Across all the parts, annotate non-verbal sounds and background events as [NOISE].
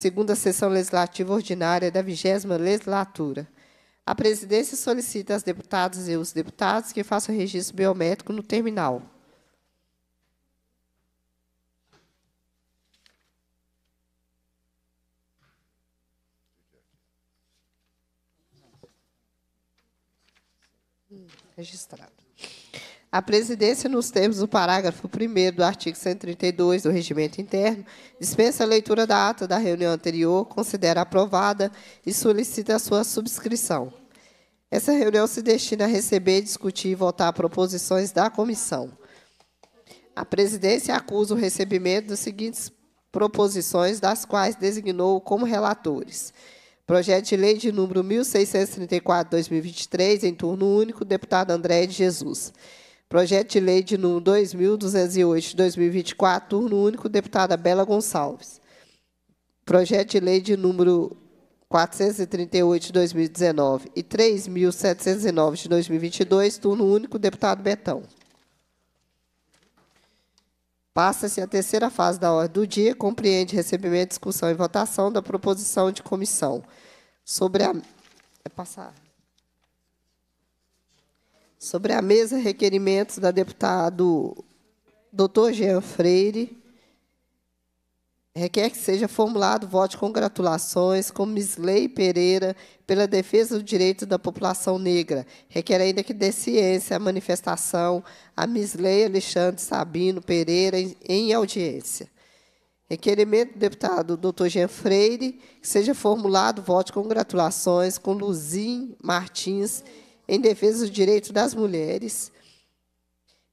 segunda sessão legislativa ordinária da vigésima legislatura. A presidência solicita às deputadas e os deputados que façam registro biométrico no terminal. registrado. A presidência, nos termos do parágrafo 1 do artigo 132 do Regimento Interno, dispensa a leitura da ata da reunião anterior, considera aprovada e solicita a sua subscrição. Essa reunião se destina a receber, discutir e votar proposições da comissão. A presidência acusa o recebimento das seguintes proposições, das quais designou como relatores. Projeto de lei de número 1634-2023, em turno único, deputado André de Jesus. Projeto de Lei de número 2208 de 2024, turno único, deputada Bela Gonçalves. Projeto de Lei de número 438 de 2019 e 3.709 de 2022, turno único, deputado Betão. Passa-se a terceira fase da ordem do dia, compreende recebimento, discussão e votação da proposição de comissão sobre a. É passar. Sobre a mesa, requerimentos da deputado doutor Jean Freire. Requer que seja formulado voto de congratulações com Misley Pereira pela defesa do direito da população negra. Requer ainda que dê ciência à manifestação a Misley Alexandre Sabino Pereira em, audiência. Requerimento do deputado doutor Jean Freire, que seja formulado voto de congratulações com Luzim Martins em defesa do direito das mulheres.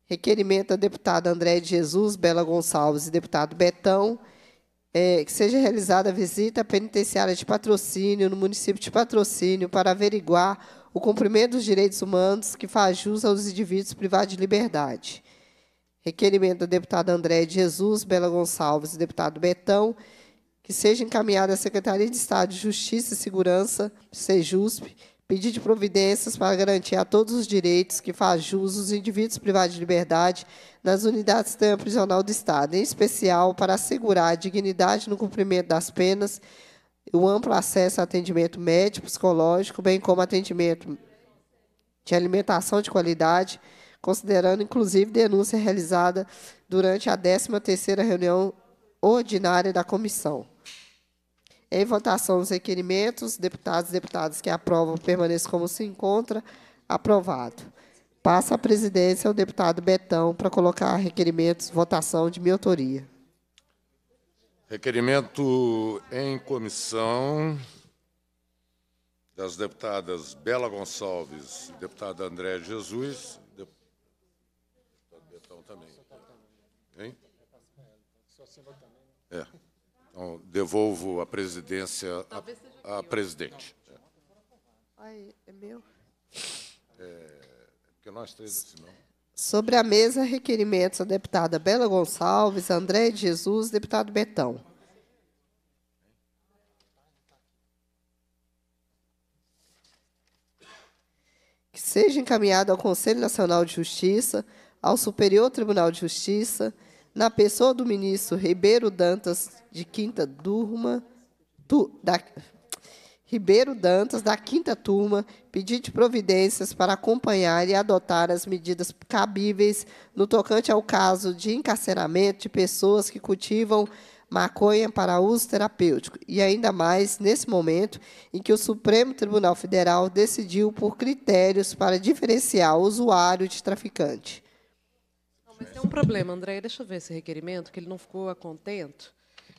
Requerimento da deputada André de Jesus, Bela Gonçalves e deputado Betão, é, que seja realizada a visita à penitenciária de patrocínio no município de patrocínio para averiguar o cumprimento dos direitos humanos que faz jus aos indivíduos privados de liberdade. Requerimento da deputada André de Jesus, Bela Gonçalves e deputado Betão, que seja encaminhada à Secretaria de Estado de Justiça e Segurança, SEJUSP, pedir de providências para garantir a todos os direitos que faz jus os indivíduos privados de liberdade nas unidades de sistema prisional do Estado, em especial para assegurar a dignidade no cumprimento das penas, o amplo acesso a atendimento médico, psicológico, bem como atendimento de alimentação de qualidade, considerando inclusive denúncia realizada durante a 13ª reunião ordinária da comissão. Em votação os requerimentos, deputados e deputadas que aprovam permaneçam como se encontra. Aprovado. Passa a presidência ao deputado Betão para colocar requerimentos, votação de minha autoria. Requerimento em comissão das deputadas Bela Gonçalves e deputada André Jesus. Deputado Betão também. Hein? É. Então, devolvo a presidência à presidente. Ai, é meu? É, porque nós três, assim, Sobre a mesa, requerimentos a deputada Bela Gonçalves, André de Jesus, deputado Betão. Que seja encaminhado ao Conselho Nacional de Justiça, ao Superior Tribunal de Justiça, na pessoa do ministro Ribeiro Dantas de Quinta Turma, da, Ribeiro Dantas, da Quinta Turma, pedir de providências para acompanhar e adotar as medidas cabíveis no tocante ao caso de encarceramento de pessoas que cultivam maconha para uso terapêutico, e ainda mais nesse momento em que o Supremo Tribunal Federal decidiu por critérios para diferenciar o usuário de traficante. Tem um problema, André. Deixa eu ver esse requerimento, que ele não ficou contento,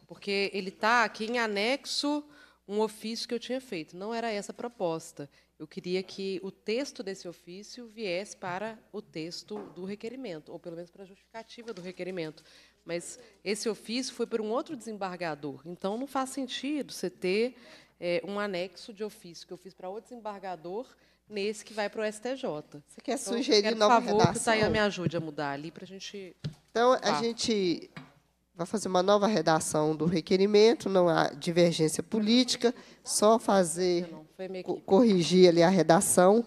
porque ele está aqui em anexo um ofício que eu tinha feito. Não era essa a proposta. Eu queria que o texto desse ofício viesse para o texto do requerimento, ou pelo menos para a justificativa do requerimento. Mas esse ofício foi por um outro desembargador. Então, não faz sentido você ter é, um anexo de ofício que eu fiz para outro desembargador nesse que vai para o STJ. Você quer então, sugerir quero, nova favor, redação? Por favor, que o me ajude a mudar ali para a gente... Então, a ah. gente vai fazer uma nova redação do requerimento, não há divergência política, só fazer, corrigir ali a redação,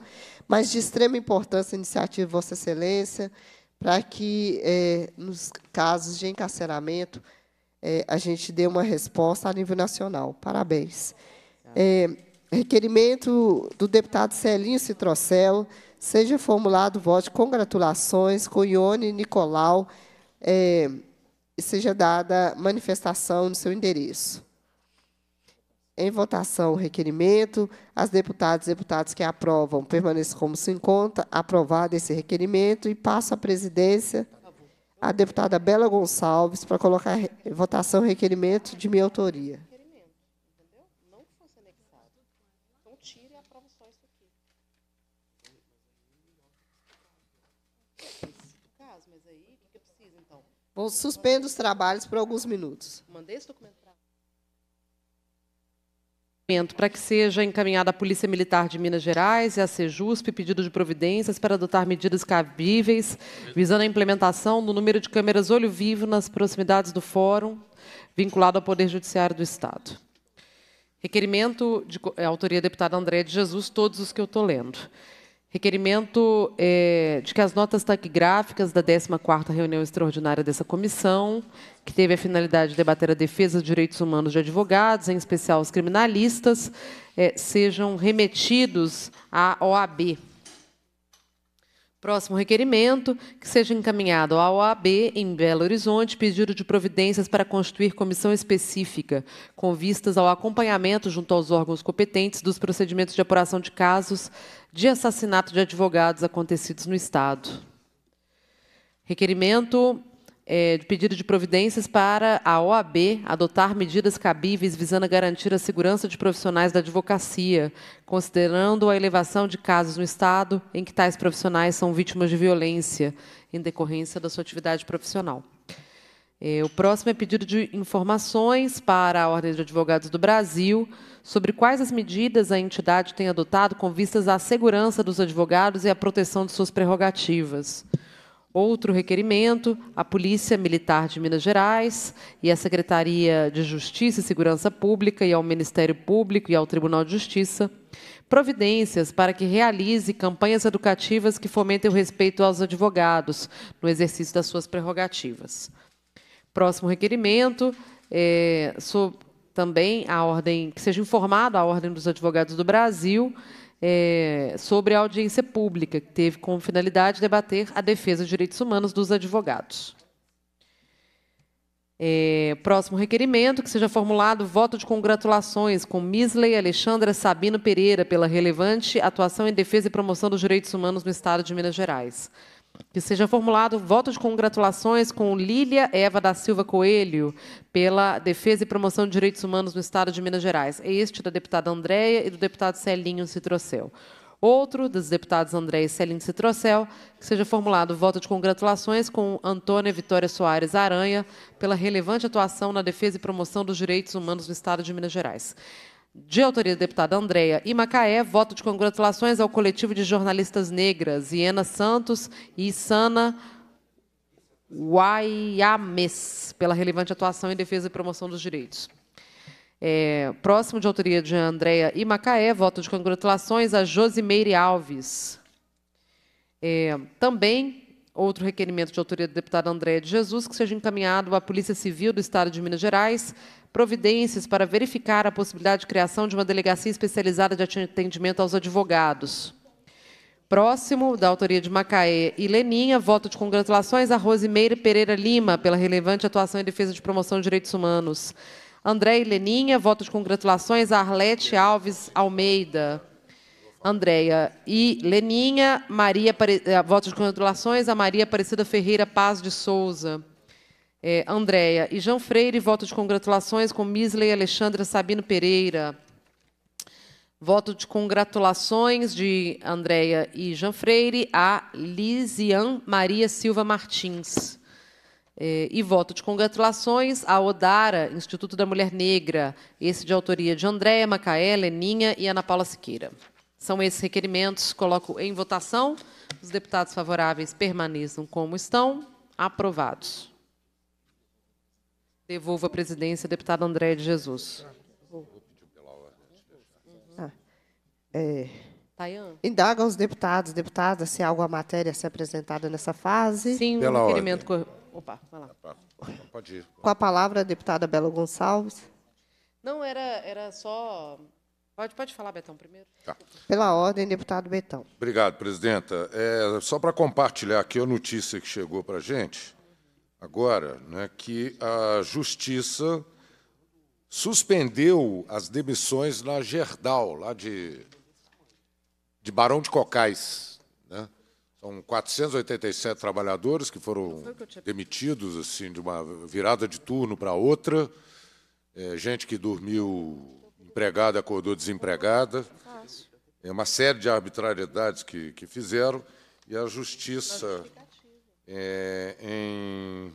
mas de extrema importância a iniciativa de Vossa Excelência, para que, é, nos casos de encarceramento, é, a gente dê uma resposta a nível nacional. Parabéns. É, Requerimento do deputado Celinho Citrocel, seja formulado voto de congratulações com Ione Nicolau é, e seja dada manifestação no seu endereço. Em votação o requerimento, as deputadas e deputados que aprovam permaneçam como se encontra, aprovado esse requerimento, e passo a presidência à deputada Bela Gonçalves para colocar em votação o requerimento de minha autoria. Vou suspendo os trabalhos por alguns minutos. Mandei esse documento para que seja encaminhada à Polícia Militar de Minas Gerais e à Sejusp pedido de providências para adotar medidas cabíveis visando a implementação do número de câmeras olho vivo nas proximidades do fórum vinculado ao Poder Judiciário do Estado. Requerimento de é, autoria da deputada Andréa de Jesus, todos os que eu estou lendo. Requerimento é, de que as notas taquigráficas da 14ª reunião extraordinária dessa comissão, que teve a finalidade de debater a defesa dos direitos humanos de advogados, em especial os criminalistas, é, sejam remetidos à OAB, Próximo requerimento, que seja encaminhado à OAB em Belo Horizonte pedido de providências para constituir comissão específica, com vistas ao acompanhamento junto aos órgãos competentes dos procedimentos de apuração de casos de assassinato de advogados acontecidos no Estado. Requerimento é, pedido de providências para a OAB adotar medidas cabíveis visando a garantir a segurança de profissionais da advocacia, considerando a elevação de casos no Estado em que tais profissionais são vítimas de violência em decorrência da sua atividade profissional. É, o próximo é pedido de informações para a Ordem de Advogados do Brasil sobre quais as medidas a entidade tem adotado com vistas à segurança dos advogados e à proteção de suas prerrogativas. Outro requerimento, a Polícia Militar de Minas Gerais e a Secretaria de Justiça e Segurança Pública e ao Ministério Público e ao Tribunal de Justiça providências para que realize campanhas educativas que fomentem o respeito aos advogados no exercício das suas prerrogativas. Próximo requerimento, é, também a ordem que seja informado a ordem dos advogados do Brasil é, sobre a audiência pública, que teve como finalidade debater a defesa dos direitos humanos dos advogados. É, próximo requerimento, que seja formulado voto de congratulações com Misley Alexandra Sabino Pereira pela relevante atuação em defesa e promoção dos direitos humanos no Estado de Minas Gerais. Que seja formulado voto de congratulações com Lília Eva da Silva Coelho pela defesa e promoção de direitos humanos no Estado de Minas Gerais. É este da deputada Andréia e do deputado Celinho Citrocel. Outro dos deputados Andréia e Celinho Citrocel, que seja formulado voto de congratulações com Antônia Vitória Soares Aranha pela relevante atuação na defesa e promoção dos direitos humanos no Estado de Minas Gerais de autoria da deputada Andréia e Macaé, voto de congratulações ao coletivo de jornalistas negras, Iena Santos e Sana Waiames pela relevante atuação em defesa e promoção dos direitos. É, próximo de autoria de Andréia e Macaé, voto de congratulações a Josimeire Alves. É, também outro requerimento de autoria do deputado André de Jesus, que seja encaminhado à Polícia Civil do Estado de Minas Gerais providências para verificar a possibilidade de criação de uma delegacia especializada de atendimento aos advogados. Próximo, da autoria de Macaé e Leninha, voto de congratulações a Rosimeire Pereira Lima pela relevante atuação em defesa de promoção de direitos humanos. André e Leninha, voto de congratulações a Arlete Alves Almeida. Andréia e Leninha, Maria eh, votos de congratulações a Maria Aparecida Ferreira Paz de Souza. É, Andréia e João Freire, voto de congratulações com Misley Alexandra Sabino Pereira. Voto de congratulações de Andréia e Jean Freire a Lisian Maria Silva Martins. É, e voto de congratulações a Odara, Instituto da Mulher Negra, esse de autoria de Andréia Macaé, Leninha e Ana Paula Siqueira. São esses requerimentos. Coloco em votação. Os deputados favoráveis permaneçam como estão. Aprovados. Devolvo a presidência deputado André de Jesus. Ah, é, indaga aos deputados, deputada, se há alguma matéria a ser apresentada nessa fase. Sim, Pela o requerimento... Opa, vai lá. Pode ir. Com a palavra, a deputada Bela Gonçalves. Não, era, era só Pode, pode falar, Betão, primeiro. Tá. Pela ordem, deputado Betão. Obrigado, presidenta. É, só para compartilhar aqui a notícia que chegou para a gente, agora, né, que a Justiça suspendeu as demissões na Gerdau, lá de, de Barão de Cocais. Né? São 487 trabalhadores que foram demitidos assim de uma virada de turno para outra. É, gente que dormiu empregada acordou desempregada. É uma série de arbitrariedades que, que fizeram e a justiça é, em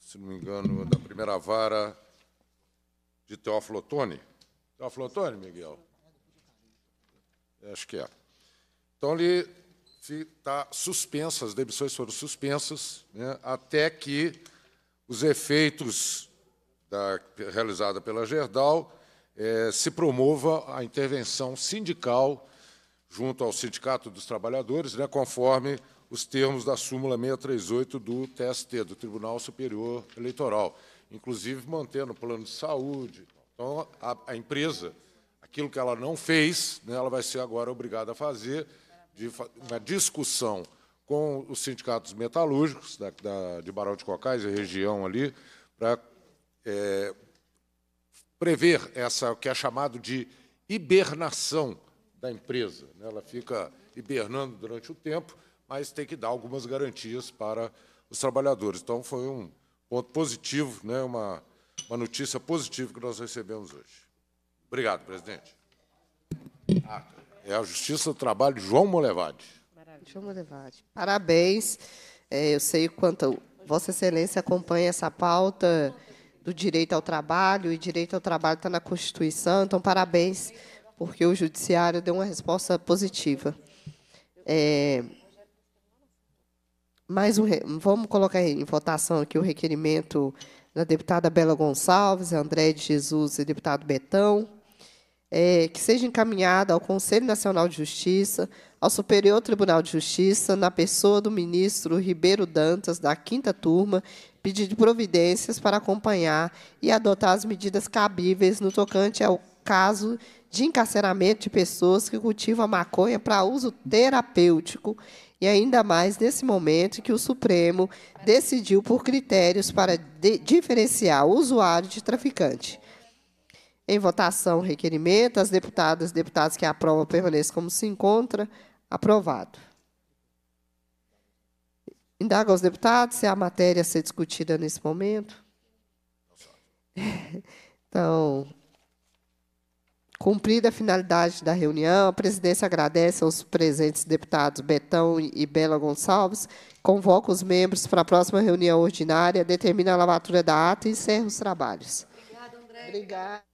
se não me engano, da primeira vara de Teófilo Otoni. Teófilo Otoni, Miguel? Acho que é. Então, ele está suspensa, as demissões foram suspensas, né, até que os efeitos da, realizada pela Gerdau, é, se promova a intervenção sindical junto ao Sindicato dos Trabalhadores, né, conforme os termos da súmula 638 do TST, do Tribunal Superior Eleitoral, inclusive mantendo o plano de saúde. Então, a, a empresa, aquilo que ela não fez, né, ela vai ser agora obrigada a fazer, de uma discussão com os sindicatos metalúrgicos da, da, de Barão de Cocais e região ali, para é, prever essa, o que é chamado de hibernação da empresa. Né? Ela fica hibernando durante o tempo, mas tem que dar algumas garantias para os trabalhadores. Então, foi um ponto positivo, né, uma, uma notícia positiva que nós recebemos hoje. Obrigado, presidente. É a Justiça do Trabalho, João Molevade. João Molevade. Parabéns. É, eu sei o quanto Vossa Excelência acompanha essa pauta do direito ao trabalho, e direito ao trabalho está na Constituição, então parabéns, porque o Judiciário deu uma resposta positiva. É, mais um, vamos colocar em votação aqui o requerimento da deputada Bela Gonçalves, André de Jesus e deputado Betão é, que seja encaminhada ao Conselho Nacional de Justiça, ao Superior Tribunal de Justiça, na pessoa do ministro Ribeiro Dantas, da quinta turma, pedindo providências para acompanhar e adotar as medidas cabíveis no tocante ao caso de encarceramento de pessoas que cultivam a maconha para uso terapêutico e ainda mais nesse momento que o Supremo decidiu por critérios para de diferenciar o usuário de traficante. Em votação, requerimento. As deputadas e deputados que aprovam permaneçam como se encontra. Aprovado. Indago aos deputados se há matéria a ser discutida nesse momento. [LAUGHS] Então, cumprida a finalidade da reunião, a presidência agradece aos presentes deputados Betão e Bela Gonçalves, convoca os membros para a próxima reunião ordinária, determina a lavatura da ata e encerra os trabalhos. Obrigada, André. Obrigada.